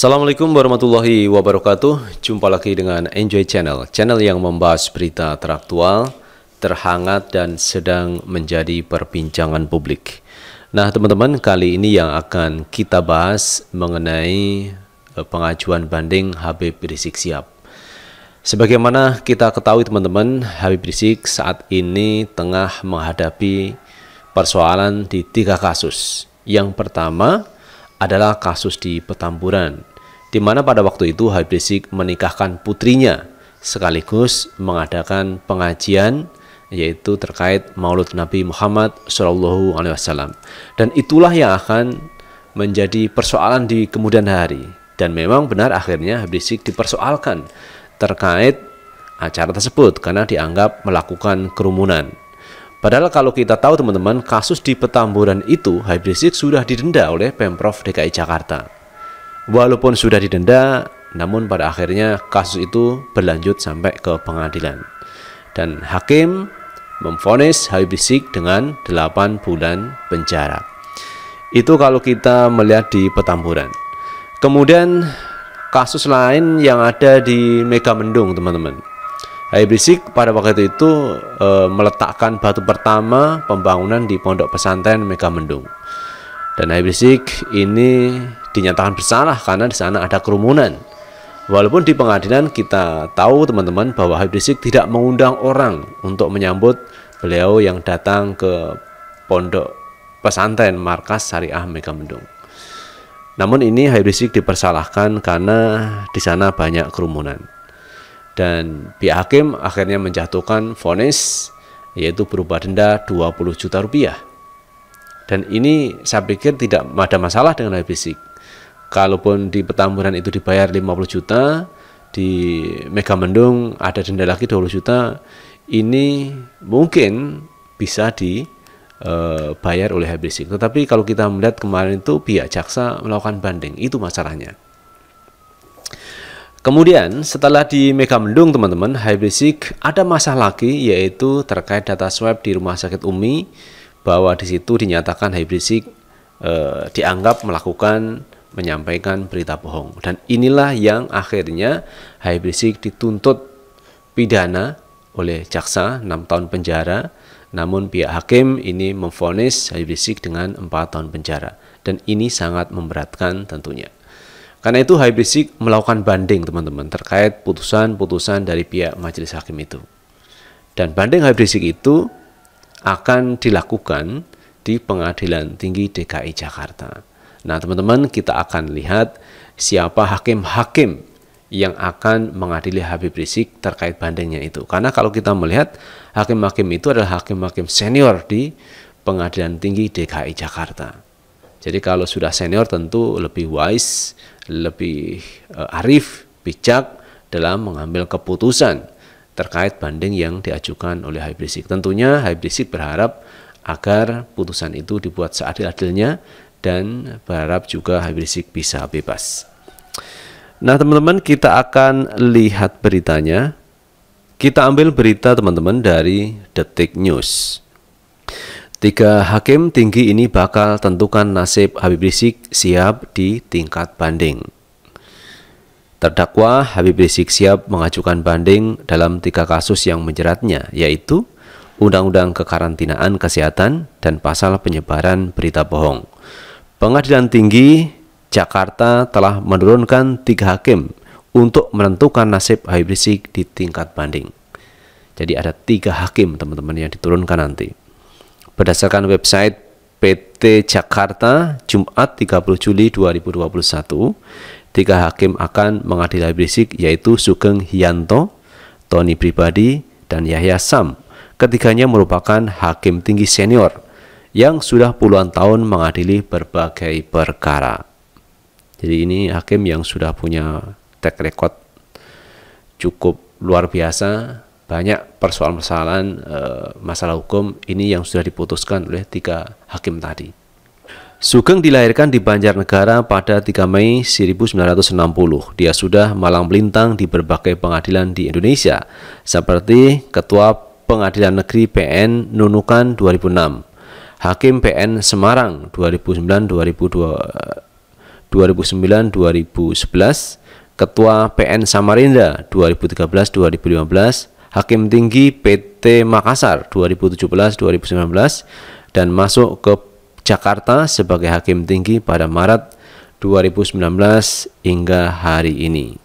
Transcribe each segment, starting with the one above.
Assalamualaikum warahmatullahi wabarakatuh. Jumpa lagi dengan Enjoy Channel, channel yang membahas berita teraktual, terhangat dan sedang menjadi perbincangan publik. Nah, teman-teman, kali ini yang akan kita bahas mengenai eh, pengajuan banding Habib Rizik siap. Sebagaimana kita ketahui teman-teman, Habib Rizik saat ini tengah menghadapi persoalan di tiga kasus. Yang pertama, adalah kasus di Petamburan di mana pada waktu itu Habib Rizik menikahkan putrinya sekaligus mengadakan pengajian yaitu terkait maulud Nabi Muhammad Shallallahu Alaihi Wasallam dan itulah yang akan menjadi persoalan di kemudian hari dan memang benar akhirnya Habib Rizik dipersoalkan terkait acara tersebut karena dianggap melakukan kerumunan. Padahal kalau kita tahu teman-teman kasus di Petamburan itu Habib Rizik sudah didenda oleh Pemprov DKI Jakarta. Walaupun sudah didenda, namun pada akhirnya kasus itu berlanjut sampai ke pengadilan. Dan hakim memfonis Habib Rizik dengan 8 bulan penjara. Itu kalau kita melihat di Petamburan. Kemudian kasus lain yang ada di Mega Mendung, teman-teman. Habib Rizik pada waktu itu e, meletakkan batu pertama pembangunan di pondok pesantren Mega Mendung Dan Habib Rizik ini dinyatakan bersalah karena di sana ada kerumunan. Walaupun di pengadilan kita tahu teman-teman bahwa Habib Rizik tidak mengundang orang untuk menyambut beliau yang datang ke pondok pesantren markas syariah Mega Mendung Namun ini Habib Rizik dipersalahkan karena di sana banyak kerumunan. Dan pihak hakim akhirnya menjatuhkan vonis yaitu berupa denda 20 juta rupiah. Dan ini saya pikir tidak ada masalah dengan Habib Rizik kalaupun di Petamburan itu dibayar 50 juta di Mega Mendung ada denda lagi 20 juta ini mungkin bisa dibayar eh, oleh habib Rizik. Tetapi kalau kita melihat kemarin itu pihak jaksa melakukan banding, itu masalahnya. Kemudian setelah di Mega Mendung teman-teman, habib Rizik ada masalah lagi yaitu terkait data swab di Rumah Sakit Umi bahwa di situ dinyatakan habib Rizik eh, dianggap melakukan menyampaikan berita bohong. Dan inilah yang akhirnya Habib Rizik dituntut pidana oleh jaksa 6 tahun penjara, namun pihak hakim ini memfonis Habib Rizik dengan 4 tahun penjara. Dan ini sangat memberatkan tentunya. Karena itu Habib Rizik melakukan banding teman-teman terkait putusan-putusan dari pihak majelis hakim itu. Dan banding Habib Rizik itu akan dilakukan di Pengadilan Tinggi DKI Jakarta. Nah, teman-teman, kita akan lihat siapa hakim-hakim yang akan mengadili Habib Rizik terkait bandingnya itu. Karena kalau kita melihat hakim-hakim itu adalah hakim-hakim senior di Pengadilan Tinggi DKI Jakarta. Jadi kalau sudah senior tentu lebih wise, lebih uh, arif, bijak dalam mengambil keputusan terkait banding yang diajukan oleh Habib Rizik. Tentunya Habib Rizik berharap agar putusan itu dibuat seadil-adilnya dan berharap juga Habib Rizik bisa bebas. Nah, teman-teman, kita akan lihat beritanya. Kita ambil berita teman-teman dari Detik News. Tiga hakim tinggi ini bakal tentukan nasib Habib Rizik siap di tingkat banding. Terdakwa Habib Rizik siap mengajukan banding dalam tiga kasus yang menjeratnya, yaitu Undang-Undang Kekarantinaan Kesehatan dan Pasal Penyebaran Berita Bohong. Pengadilan Tinggi Jakarta telah menurunkan tiga hakim untuk menentukan nasib Habib Rizik di tingkat banding. Jadi ada tiga hakim teman-teman yang diturunkan nanti. Berdasarkan website PT Jakarta Jumat 30 Juli 2021, tiga hakim akan mengadili Habib Rizik yaitu Sugeng Hianto, Tony Pribadi, dan Yahya Sam. Ketiganya merupakan hakim tinggi senior yang sudah puluhan tahun mengadili berbagai perkara. Jadi ini hakim yang sudah punya track record cukup luar biasa, banyak persoalan-persoalan e, masalah hukum ini yang sudah diputuskan oleh tiga hakim tadi. Sugeng dilahirkan di Banjarnegara pada 3 Mei 1960. Dia sudah malang melintang di berbagai pengadilan di Indonesia, seperti Ketua Pengadilan Negeri PN Nunukan 2006, Hakim PN Semarang 2009 2002 2009 2011 Ketua PN Samarinda 2013 2015 Hakim Tinggi PT Makassar 2017 2019 dan masuk ke Jakarta sebagai Hakim Tinggi pada Maret 2019 hingga hari ini.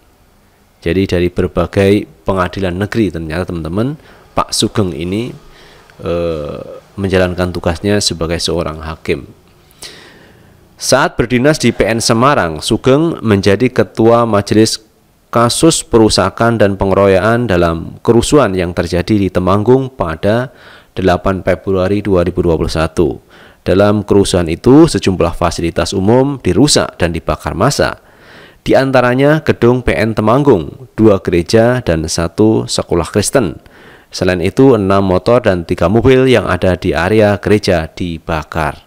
Jadi dari berbagai pengadilan negeri ternyata teman-teman Pak Sugeng ini eh, menjalankan tugasnya sebagai seorang hakim. Saat berdinas di PN Semarang, Sugeng menjadi ketua majelis kasus perusakan dan pengeroyokan dalam kerusuhan yang terjadi di Temanggung pada 8 Februari 2021. Dalam kerusuhan itu, sejumlah fasilitas umum dirusak dan dibakar massa. Di antaranya gedung PN Temanggung, dua gereja, dan satu sekolah Kristen. Selain itu, enam motor dan tiga mobil yang ada di area gereja dibakar.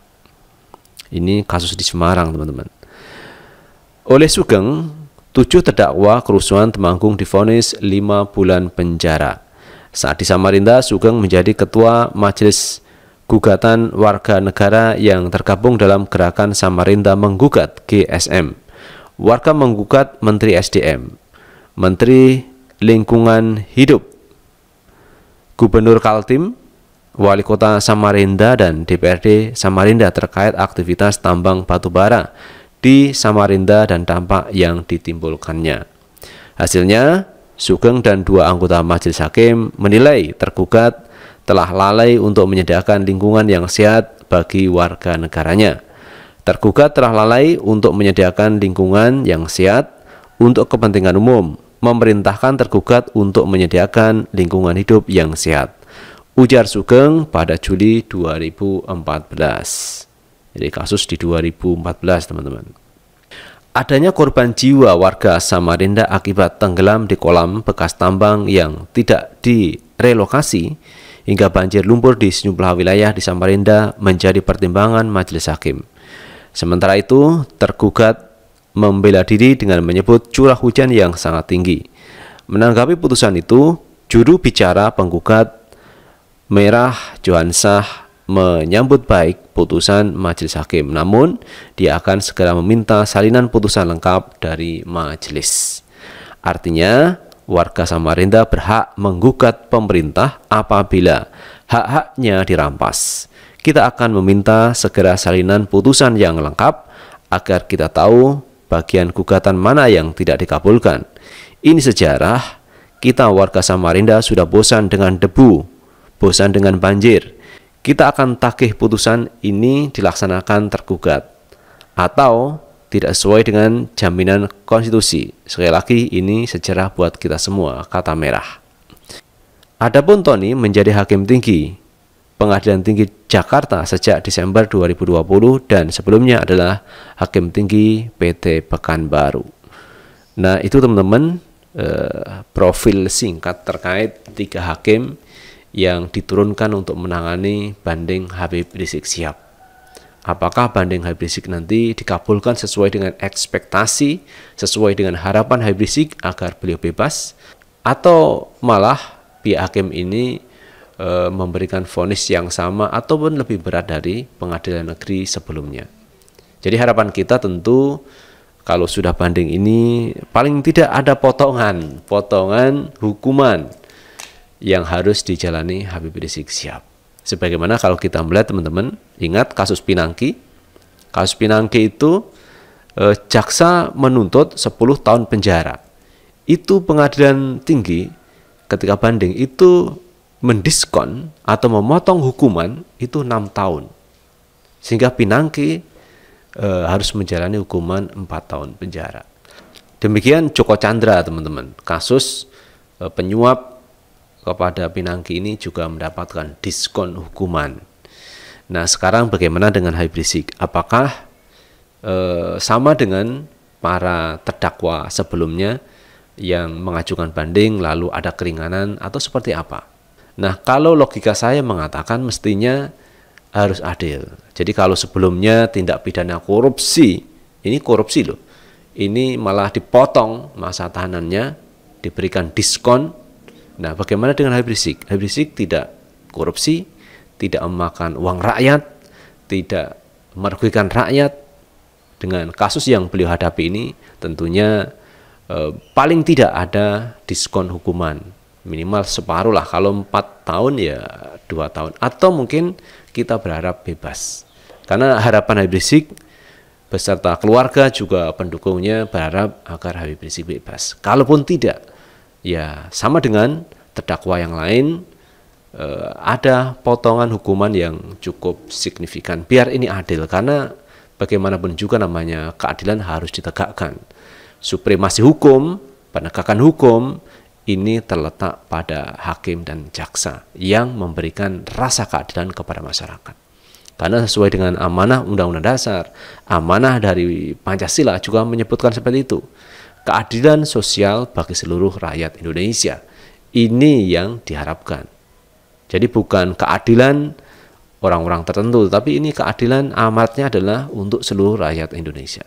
Ini kasus di Semarang, teman-teman. Oleh Sugeng, tujuh terdakwa kerusuhan Temanggung difonis lima bulan penjara. Saat di Samarinda, Sugeng menjadi ketua Majelis Gugatan Warga Negara yang tergabung dalam Gerakan Samarinda Menggugat GSM. Warga menggugat Menteri SDM, Menteri Lingkungan Hidup, Gubernur Kaltim, Wali Kota Samarinda dan DPRD Samarinda terkait aktivitas tambang batubara di Samarinda dan dampak yang ditimbulkannya. Hasilnya, Sugeng dan dua anggota Majelis Hakim menilai tergugat telah lalai untuk menyediakan lingkungan yang sehat bagi warga negaranya. Tergugat telah lalai untuk menyediakan lingkungan yang sehat untuk kepentingan umum memerintahkan tergugat untuk menyediakan lingkungan hidup yang sehat. Ujar Sugeng pada Juli 2014. Jadi kasus di 2014 teman-teman. Adanya korban jiwa warga Samarinda akibat tenggelam di kolam bekas tambang yang tidak direlokasi hingga banjir lumpur di sejumlah wilayah di Samarinda menjadi pertimbangan majelis hakim. Sementara itu, tergugat membela diri dengan menyebut curah hujan yang sangat tinggi. Menanggapi putusan itu, juru bicara penggugat Merah Johansah menyambut baik putusan majelis hakim. Namun, dia akan segera meminta salinan putusan lengkap dari majelis. Artinya, warga Samarinda berhak menggugat pemerintah apabila hak-haknya dirampas. Kita akan meminta segera salinan putusan yang lengkap agar kita tahu bagian gugatan mana yang tidak dikabulkan. Ini sejarah, kita warga Samarinda sudah bosan dengan debu, bosan dengan banjir. Kita akan tagih putusan ini dilaksanakan tergugat atau tidak sesuai dengan jaminan konstitusi. Sekali lagi ini sejarah buat kita semua, kata merah. Adapun Tony menjadi hakim tinggi Pengadilan Tinggi Jakarta sejak Desember 2020 dan sebelumnya adalah Hakim Tinggi PT Pekanbaru. Nah, itu teman-teman eh, profil singkat terkait tiga hakim yang diturunkan untuk menangani banding Habib Rizik Sihab. Apakah banding Habib Rizik nanti dikabulkan sesuai dengan ekspektasi, sesuai dengan harapan Habib Rizik agar beliau bebas, atau malah pihak hakim ini e, memberikan vonis yang sama ataupun lebih berat dari pengadilan negeri sebelumnya. Jadi harapan kita tentu kalau sudah banding ini paling tidak ada potongan, potongan hukuman yang harus dijalani Habib Rizik siap. Sebagaimana kalau kita melihat teman-teman, ingat kasus Pinangki. Kasus Pinangki itu e, jaksa menuntut 10 tahun penjara. Itu pengadilan tinggi ketika banding itu mendiskon atau memotong hukuman itu enam tahun sehingga Pinangki e, harus menjalani hukuman empat tahun penjara demikian Joko Chandra teman-teman kasus e, penyuap kepada Pinangki ini juga mendapatkan diskon hukuman nah sekarang bagaimana dengan Habib Rizik apakah e, sama dengan para terdakwa sebelumnya yang mengajukan banding lalu ada keringanan atau seperti apa Nah, kalau logika saya mengatakan mestinya harus adil. Jadi kalau sebelumnya tindak pidana korupsi, ini korupsi loh. Ini malah dipotong masa tahanannya, diberikan diskon. Nah, bagaimana dengan Habib Rizik? Habib Rizik tidak korupsi, tidak memakan uang rakyat, tidak merugikan rakyat. Dengan kasus yang beliau hadapi ini, tentunya eh, paling tidak ada diskon hukuman minimal separuh lah kalau empat tahun ya dua tahun atau mungkin kita berharap bebas karena harapan Habib Rizik beserta keluarga juga pendukungnya berharap agar Habib Rizik bebas. Kalaupun tidak, ya sama dengan terdakwa yang lain eh, ada potongan hukuman yang cukup signifikan. Biar ini adil karena bagaimanapun juga namanya keadilan harus ditegakkan. Supremasi hukum, penegakan hukum ini terletak pada hakim dan jaksa yang memberikan rasa keadilan kepada masyarakat. Karena sesuai dengan amanah Undang-Undang Dasar, amanah dari Pancasila juga menyebutkan seperti itu. Keadilan sosial bagi seluruh rakyat Indonesia. Ini yang diharapkan. Jadi bukan keadilan orang-orang tertentu, tapi ini keadilan amatnya adalah untuk seluruh rakyat Indonesia.